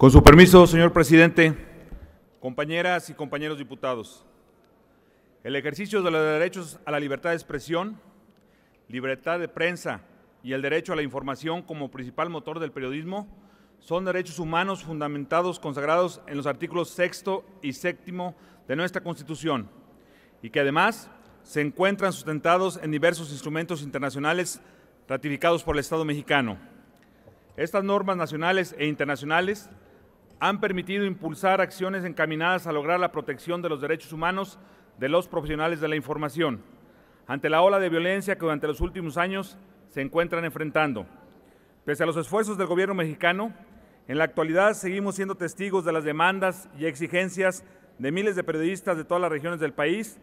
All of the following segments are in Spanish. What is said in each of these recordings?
Con su permiso, señor presidente, compañeras y compañeros diputados, el ejercicio de los derechos a la libertad de expresión, libertad de prensa y el derecho a la información como principal motor del periodismo son derechos humanos fundamentados consagrados en los artículos sexto y séptimo de nuestra Constitución y que además se encuentran sustentados en diversos instrumentos internacionales ratificados por el Estado mexicano. Estas normas nacionales e internacionales han permitido impulsar acciones encaminadas a lograr la protección de los derechos humanos de los profesionales de la información ante la ola de violencia que durante los últimos años se encuentran enfrentando. Pese a los esfuerzos del gobierno mexicano, en la actualidad seguimos siendo testigos de las demandas y exigencias de miles de periodistas de todas las regiones del país,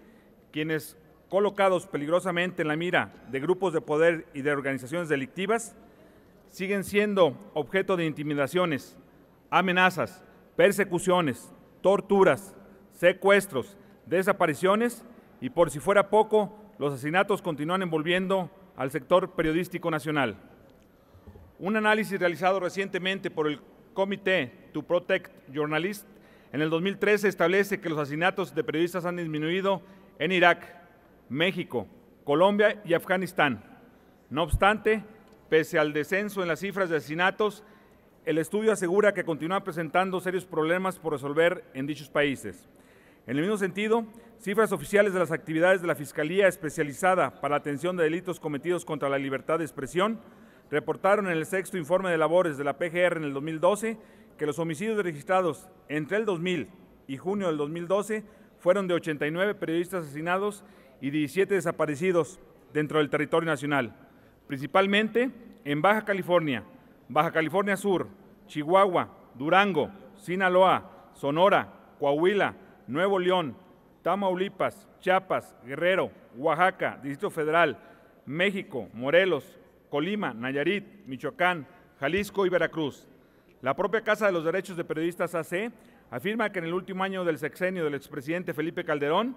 quienes, colocados peligrosamente en la mira de grupos de poder y de organizaciones delictivas, siguen siendo objeto de intimidaciones, amenazas, persecuciones, torturas, secuestros, desapariciones y por si fuera poco, los asesinatos continúan envolviendo al sector periodístico nacional. Un análisis realizado recientemente por el Comité to Protect Journalists en el 2013 establece que los asesinatos de periodistas han disminuido en Irak, México, Colombia y Afganistán. No obstante, pese al descenso en las cifras de asesinatos, el estudio asegura que continúa presentando serios problemas por resolver en dichos países. En el mismo sentido, cifras oficiales de las actividades de la Fiscalía Especializada para la Atención de Delitos Cometidos contra la Libertad de Expresión reportaron en el sexto informe de labores de la PGR en el 2012 que los homicidios registrados entre el 2000 y junio del 2012 fueron de 89 periodistas asesinados y 17 desaparecidos dentro del territorio nacional, principalmente en Baja California, Baja California Sur, Chihuahua, Durango, Sinaloa, Sonora, Coahuila, Nuevo León, Tamaulipas, Chiapas, Guerrero, Oaxaca, Distrito Federal, México, Morelos, Colima, Nayarit, Michoacán, Jalisco y Veracruz. La propia Casa de los Derechos de Periodistas AC afirma que en el último año del sexenio del expresidente Felipe Calderón,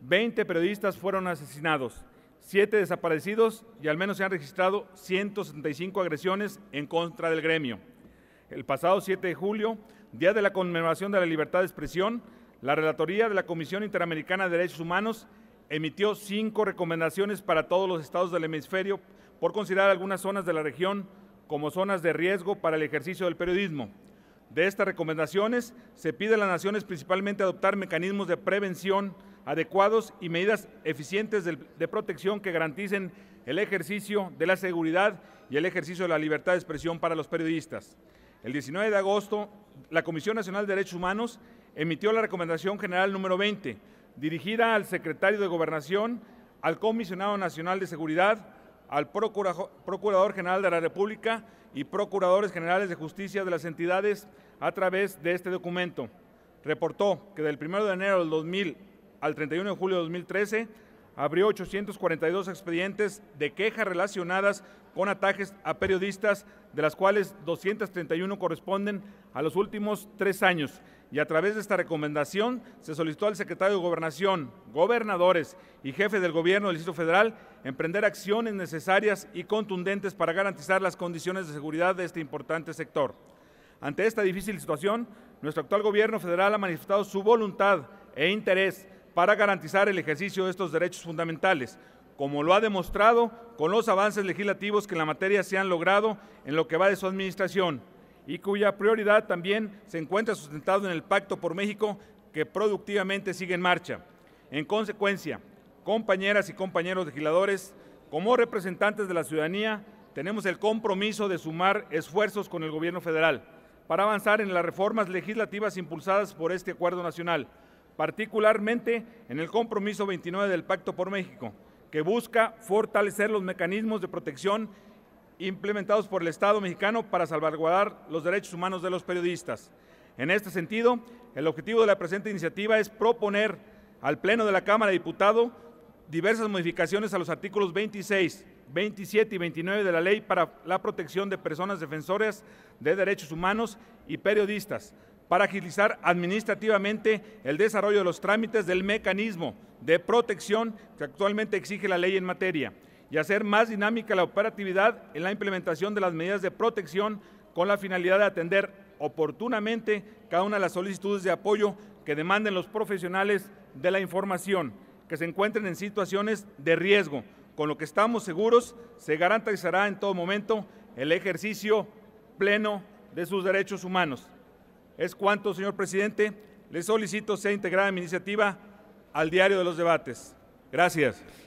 20 periodistas fueron asesinados, siete desaparecidos y al menos se han registrado 175 agresiones en contra del gremio. El pasado 7 de julio, día de la conmemoración de la libertad de expresión, la Relatoría de la Comisión Interamericana de Derechos Humanos emitió cinco recomendaciones para todos los estados del hemisferio por considerar algunas zonas de la región como zonas de riesgo para el ejercicio del periodismo. De estas recomendaciones se pide a las naciones principalmente adoptar mecanismos de prevención adecuados y medidas eficientes de, protección que garanticen el ejercicio de la seguridad y el ejercicio de la libertad de expresión para los periodistas. El 19 de agosto, la Comisión Nacional de Derechos Humanos emitió la Recomendación General número 20, dirigida al secretario de Gobernación, al Comisionado Nacional de Seguridad, al Procurador General de la República y Procuradores Generales de Justicia de las entidades a través de este documento. Reportó que del 1 de enero del 2000 al 31 de julio de 2013, abrió 842 expedientes de quejas relacionadas con ataques a periodistas, de las cuales 231 corresponden a los últimos tres años. Y a través de esta recomendación se solicitó al secretario de Gobernación, gobernadores y jefe del gobierno del Distrito Federal emprender acciones necesarias y contundentes para garantizar las condiciones de seguridad de este importante sector. Ante esta difícil situación, nuestro actual gobierno federal ha manifestado su voluntad e interés para garantizar el ejercicio de estos derechos fundamentales, como lo ha demostrado con los avances legislativos que en la materia se han logrado en lo que va de su administración y cuya prioridad también se encuentra sustentado en el Pacto por México que productivamente sigue en marcha. En consecuencia, compañeras y compañeros legisladores, como representantes de la ciudadanía, tenemos el compromiso de sumar esfuerzos con el Gobierno federal para avanzar en las reformas legislativas impulsadas por este acuerdo nacional particularmente en el compromiso 29 del Pacto por México, que busca fortalecer los mecanismos de protección implementados por el Estado mexicano para salvaguardar los derechos humanos de los periodistas. En este sentido, el objetivo de la presente iniciativa es proponer al Pleno de la Cámara de Diputados diversas modificaciones a los artículos 26, 27 y 29 de la Ley para la Protección de Personas Defensoras de Derechos Humanos y Periodistas, para agilizar administrativamente el desarrollo de los trámites del mecanismo de protección que actualmente exige la ley en materia y hacer más dinámica la operatividad en la implementación de las medidas de protección con la finalidad de atender oportunamente cada una de las solicitudes de apoyo que demanden los profesionales de la información que se encuentren en situaciones de riesgo, con lo que estamos seguros se garantizará en todo momento el ejercicio pleno de sus derechos humanos. Es cuanto, señor presidente. Le solicito sea integrada mi iniciativa al diario de los debates. Gracias.